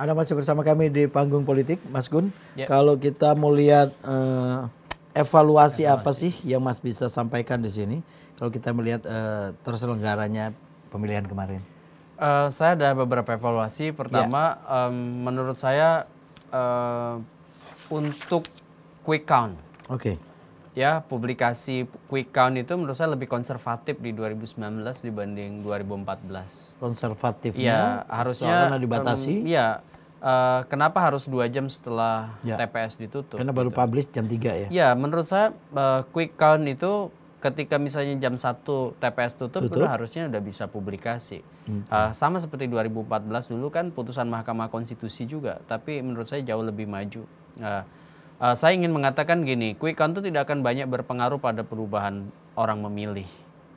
Anda masih bersama kami di panggung politik, Mas Gun. Yep. Ya. Kalau kita mau lihat uh, eh, evaluasi, evaluasi apa sih yang Mas bisa sampaikan di sini? Kalau kita melihat uh, terselenggaranya pemilihan kemarin. Uh, saya ada beberapa evaluasi. Pertama, yeah. Ya. um, menurut saya uh, untuk quick count. Oke. Okay. Ya, publikasi quick count itu menurut saya lebih konservatif di 2019 dibanding 2014. Konservatifnya? Ya, harusnya Soalnya dibatasi. Um, Eh, kenapa harus dua jam setelah ya. TPS ditutup? Karena baru gitu. publish jam 3 ya? Ya, menurut saya uh, quick count itu ketika misalnya jam 1 TPS tutup, tutup. itu harusnya udah bisa publikasi. Hmm. Uh, sama seperti 2014 dulu kan putusan Mahkamah Konstitusi juga, tapi menurut saya jauh lebih maju. Uh, uh, saya ingin mengatakan gini, quick count itu tidak akan banyak berpengaruh pada perubahan orang memilih.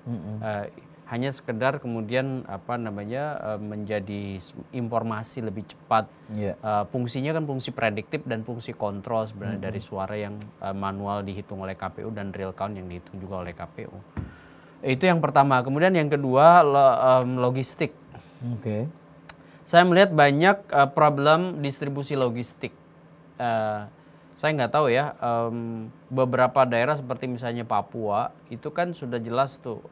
Hmm. Uh, hanya sekedar kemudian apa namanya eh, menjadi informasi lebih cepat. Yeah. Iya. fungsinya kan fungsi prediktif dan fungsi kontrol sebenarnya mm -hmm. dari suara yang eh, manual dihitung oleh KPU dan real count yang dihitung juga oleh KPU. Itu yang pertama. Kemudian yang kedua logistik. Okay. Saya melihat banyak eh, problem distribusi logistik. saya nggak tahu ya beberapa daerah seperti misalnya Papua itu kan sudah jelas tuh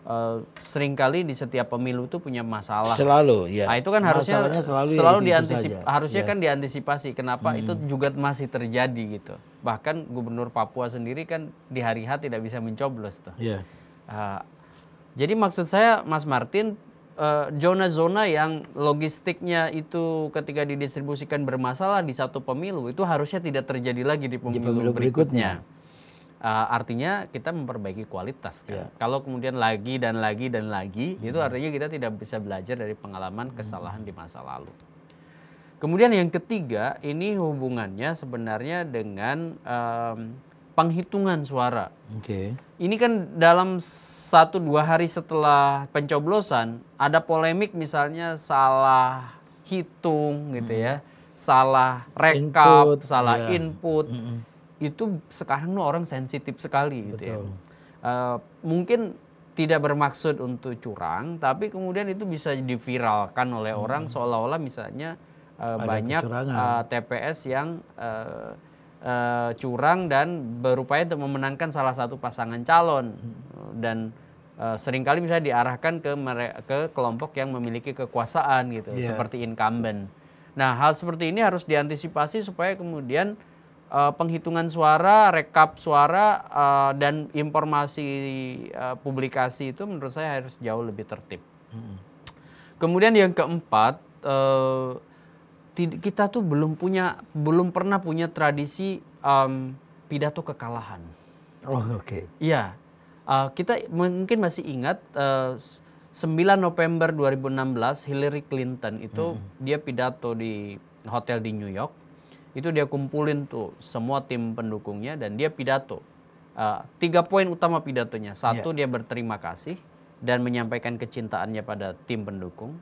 Eh, seringkali di setiap pemilu itu punya masalah. Selalu, ya. Nah, itu kan harusnya Masalahnya selalu, ya selalu ya, diantisipasi. Harusnya ya. kan diantisipasi. Kenapa hmm. itu juga masih terjadi gitu? Bahkan Gubernur Papua sendiri kan di hari H tidak bisa mencoblos tuh. Ya. Uh, jadi maksud saya, Mas Martin, eh, zona-zona uh, yang logistiknya itu ketika didistribusikan bermasalah di satu pemilu itu harusnya tidak terjadi lagi di pemilu, di pemilu berikutnya. berikutnya. Uh, artinya kita memperbaiki kualitas kan. Yeah. Kalau kemudian lagi dan lagi dan lagi, hmm. itu artinya kita tidak bisa belajar dari pengalaman kesalahan hmm. di masa lalu. Kemudian yang ketiga, ini hubungannya sebenarnya dengan um, penghitungan suara. Okay. Ini kan dalam satu dua hari setelah pencoblosan ada polemik misalnya salah hitung gitu hmm. ya, salah rekap, input, salah yeah. input. Mm -mm itu sekarang tuh orang sensitif sekali gitu ya. Uh, mungkin tidak bermaksud untuk curang, tapi kemudian itu bisa diviralkan oleh hmm. orang seolah-olah misalnya uh, banyak uh, eh, TPS yang uh, uh, curang dan berupaya untuk memenangkan salah satu pasangan calon hmm. dan uh, seringkali misalnya diarahkan ke ke kelompok yang memiliki kekuasaan gitu yeah. seperti incumbent. Nah, hal seperti ini harus diantisipasi supaya kemudian uh, penghitungan suara, rekap suara, uh, dan informasi uh, publikasi itu menurut saya harus jauh lebih tertib. Hmm. Kemudian yang keempat, uh, kita tuh belum punya, belum pernah punya tradisi um, pidato kekalahan. Oh, Oke. Okay. Iya, uh, kita mungkin masih ingat. Uh, 9 November 2016 Hillary Clinton itu hmm. dia pidato di hotel di New York itu dia kumpulin tuh semua tim pendukungnya dan dia pidato. Uh, tiga poin utama pidatonya. Satu yeah. dia berterima kasih dan menyampaikan kecintaannya pada tim pendukung.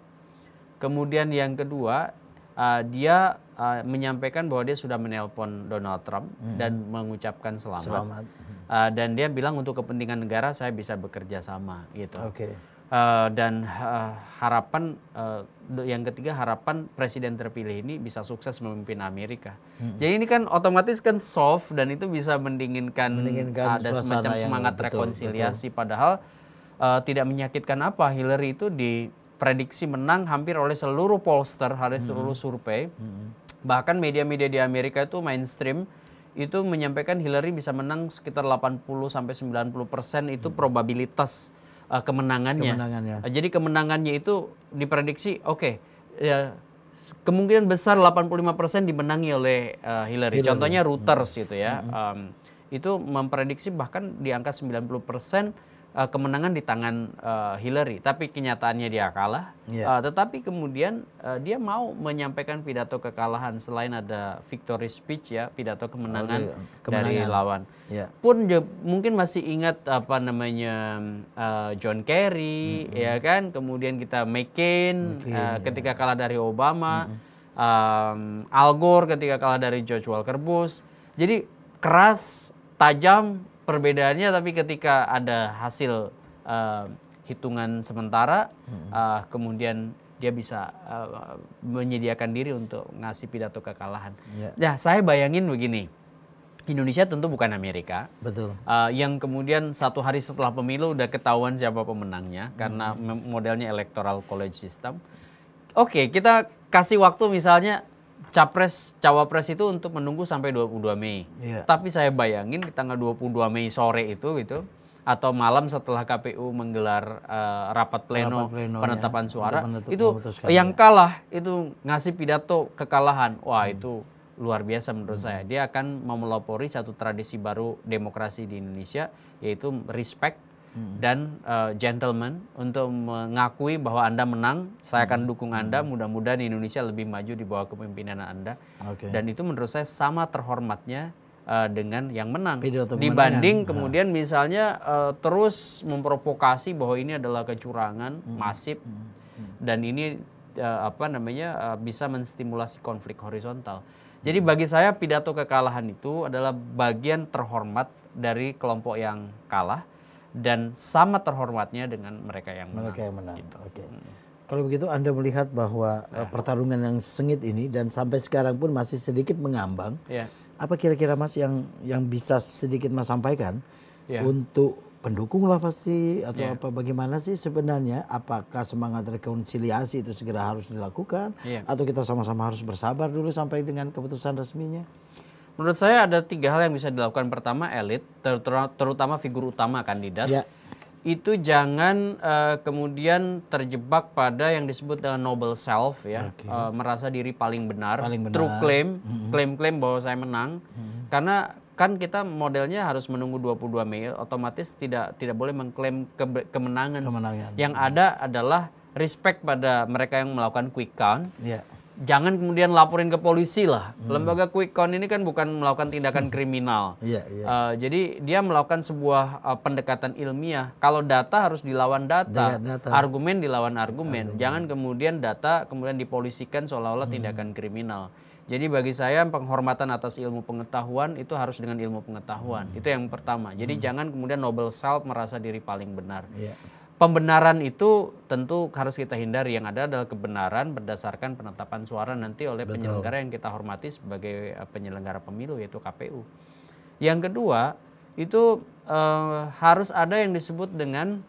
Kemudian yang kedua uh, dia uh, menyampaikan bahwa dia sudah menelpon Donald Trump hmm. dan mengucapkan selamat. selamat. Uh, dan dia bilang untuk kepentingan negara saya bisa bekerja sama gitu. Okay. Eh, dan uh, harapan uh, yang ketiga harapan presiden terpilih ini bisa sukses memimpin Amerika. Hmm. Jadi ini kan otomatis kan soft dan itu bisa mendinginkan, mendinginkan ada semacam semangat betul, rekonsiliasi betul. padahal uh, tidak menyakitkan apa Hillary itu diprediksi menang hampir oleh seluruh pollster, oleh hmm. seluruh survei. Hmm. Bahkan media-media di Amerika itu mainstream itu menyampaikan Hillary bisa menang sekitar 80 sampai 90% persen itu hmm. probabilitas uh, kemenangannya. kemenangannya. Uh, jadi kemenangannya itu diprediksi oke okay, ya kemungkinan besar 85% dimenangi oleh uh, Hillary. Hillary. Contohnya Reuters hmm. gitu ya. Hmm. Um, itu memprediksi bahkan di angka 90% uh, kemenangan di tangan uh, Hillary, tapi kenyataannya dia kalah. Yeah. Iya. Uh, tetapi kemudian uh, dia mau menyampaikan pidato kekalahan selain ada victory speech ya, pidato kemenangan, oh, dia, kemenangan. dari lawan. Yeah. Pun mungkin masih ingat apa namanya uh, John Kerry, mm -hmm. ya kan. Kemudian kita McCain, McCain uh, ketika kalah dari Obama, mm -hmm. um, Al Gore ketika kalah dari George Walker Bush. Jadi keras, tajam, perbedaannya tapi ketika ada hasil uh, hitungan sementara uh, kemudian dia bisa uh, menyediakan diri untuk ngasih pidato kekalahan. Ya, nah, saya bayangin begini. Indonesia tentu bukan Amerika. Betul. Uh, yang kemudian satu hari setelah pemilu udah ketahuan siapa pemenangnya hmm. karena modelnya electoral college system. Oke, okay, kita kasih waktu misalnya capres cawapres itu untuk menunggu sampai 22 Mei. Yeah. Tapi saya bayangin di tanggal 22 Mei sore itu gitu atau malam setelah KPU menggelar uh, rapat pleno, rapat ya. penetapan suara itu yang ya. kalah itu ngasih pidato kekalahan. Wah, hmm. itu luar biasa menurut hmm. saya. Dia akan memelopori satu tradisi baru demokrasi di Indonesia yaitu respect Hmm. dan uh, gentleman untuk mengakui bahwa Anda menang, saya akan hmm. dukung hmm. Anda, mudah-mudahan Indonesia lebih maju di bawah kepemimpinan Anda. Okay. Dan itu menurut saya sama terhormatnya uh, dengan yang menang dibanding nah. kemudian misalnya uh, terus memprovokasi bahwa ini adalah kecurangan hmm. masif hmm. dan ini uh, apa namanya uh, bisa menstimulasi konflik horizontal. Jadi bagi saya pidato kekalahan itu adalah bagian terhormat dari kelompok yang kalah dan sama terhormatnya dengan mereka yang menang. Mereka yang menang. Gitu. Okay. Kalau begitu Anda melihat bahwa eh, nah. pertarungan yang sengit ini dan sampai sekarang pun masih sedikit mengambang. Ya. Apa kira-kira Mas yang yang bisa sedikit Mas sampaikan ya. untuk pendukung lah pasti atau ya. apa bagaimana sih sebenarnya apakah semangat rekonsiliasi itu segera harus dilakukan ya. atau kita sama-sama harus bersabar dulu sampai dengan keputusan resminya Menurut saya ada tiga hal yang bisa dilakukan. Pertama, elit, ter terutama figur utama kandidat, ya. itu jangan uh, kemudian terjebak pada yang disebut dengan noble self, ya, okay. uh, eh, merasa diri paling benar, paling benar. true claim, mm-hmm. klaim-klaim claim claim bahwa saya menang, mm -hmm. karena kan kita modelnya harus menunggu 22 Mei otomatis tidak tidak boleh mengklaim ke, kemenangan. kemenangan yang ada adalah respect pada mereka yang melakukan quick count yeah jangan kemudian laporin ke polisi lah. Hmm. Lembaga quick count ini kan bukan melakukan tindakan kriminal. Yeah, yeah. Uh, jadi dia melakukan sebuah uh, pendekatan ilmiah. Kalau data harus dilawan data, data. argumen dilawan argumen. argumen. Jangan kemudian data kemudian dipolisikan seolah-olah hmm. tindakan kriminal. Jadi bagi saya penghormatan atas ilmu pengetahuan itu harus dengan ilmu pengetahuan. Hmm. Itu yang pertama. Jadi hmm. jangan kemudian Nobel Salt merasa diri paling benar. Yeah pembenaran itu tentu harus kita hindari. Yang ada adalah kebenaran berdasarkan penetapan suara nanti oleh Betul. penyelenggara yang kita hormati sebagai eh, penyelenggara pemilu yaitu KPU. Yang kedua itu uh, harus ada yang disebut dengan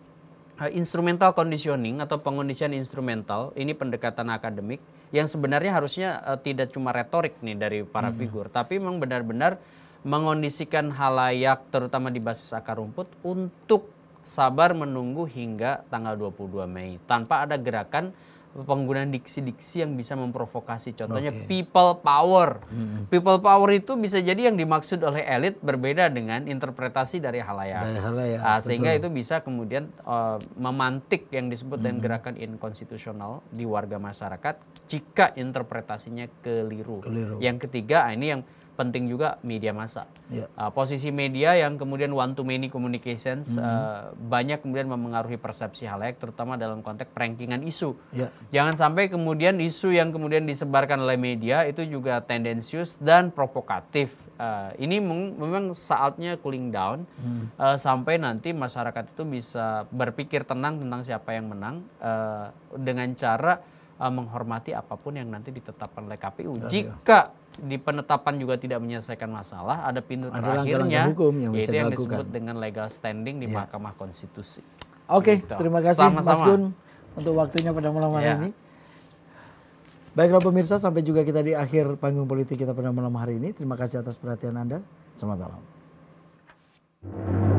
eh, instrumental conditioning atau pengondisian instrumental. Ini pendekatan akademik yang sebenarnya harusnya uh, tidak cuma retorik nih dari para hmm. figur, tapi memang benar-benar mengondisikan halayak terutama di basis akar rumput untuk sabar menunggu hingga tanggal 22 Mei tanpa ada gerakan penggunaan diksi-diksi yang bisa memprovokasi. Contohnya okay. people power. Hmm. People power itu bisa jadi yang dimaksud oleh elit berbeda dengan interpretasi dari halayak. Dari Uh, sehingga itu bisa kemudian uh, memantik yang disebut hmm. dengan gerakan inkonstitusional di warga masyarakat jika interpretasinya keliru. keliru. Yang ketiga ah, ini yang penting juga media masa Yeah. Iya. Uh, posisi media yang kemudian one to many communications mm -hmm. uh, banyak kemudian memengaruhi persepsi hal layak terutama dalam konteks perankingan isu. Yeah. Jangan sampai kemudian isu yang kemudian disebarkan oleh media itu juga tendensius dan provokatif. Uh, ini memang saatnya cooling down hmm. uh, sampai nanti masyarakat itu bisa berpikir tenang tentang siapa yang menang uh, dengan cara uh, menghormati apapun yang nanti ditetapkan oleh KPU. Iya, iya. Jika di penetapan juga tidak menyelesaikan masalah, ada pintu ada terakhirnya langkah -langkah hukum yang yaitu yang disebut dengan legal standing di ya. Mahkamah Konstitusi. Oke, okay, gitu. terima kasih Sama -sama. Mas Gun untuk waktunya pada malam hari ya. ini. Baiklah pemirsa, sampai juga kita di akhir panggung politik kita pada malam hari ini. Terima kasih atas perhatian Anda. Selamat malam.